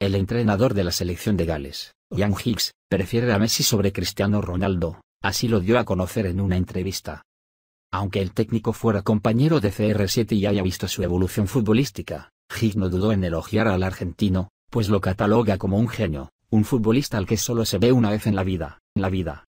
El entrenador de la selección de Gales, Ian Higgs, prefiere a Messi sobre Cristiano Ronaldo, así lo dio a conocer en una entrevista. Aunque el técnico fuera compañero de CR7 y haya visto su evolución futbolística, Higgs no dudó en elogiar al argentino, pues lo cataloga como un genio, un futbolista al que solo se ve una vez en la vida, en la vida.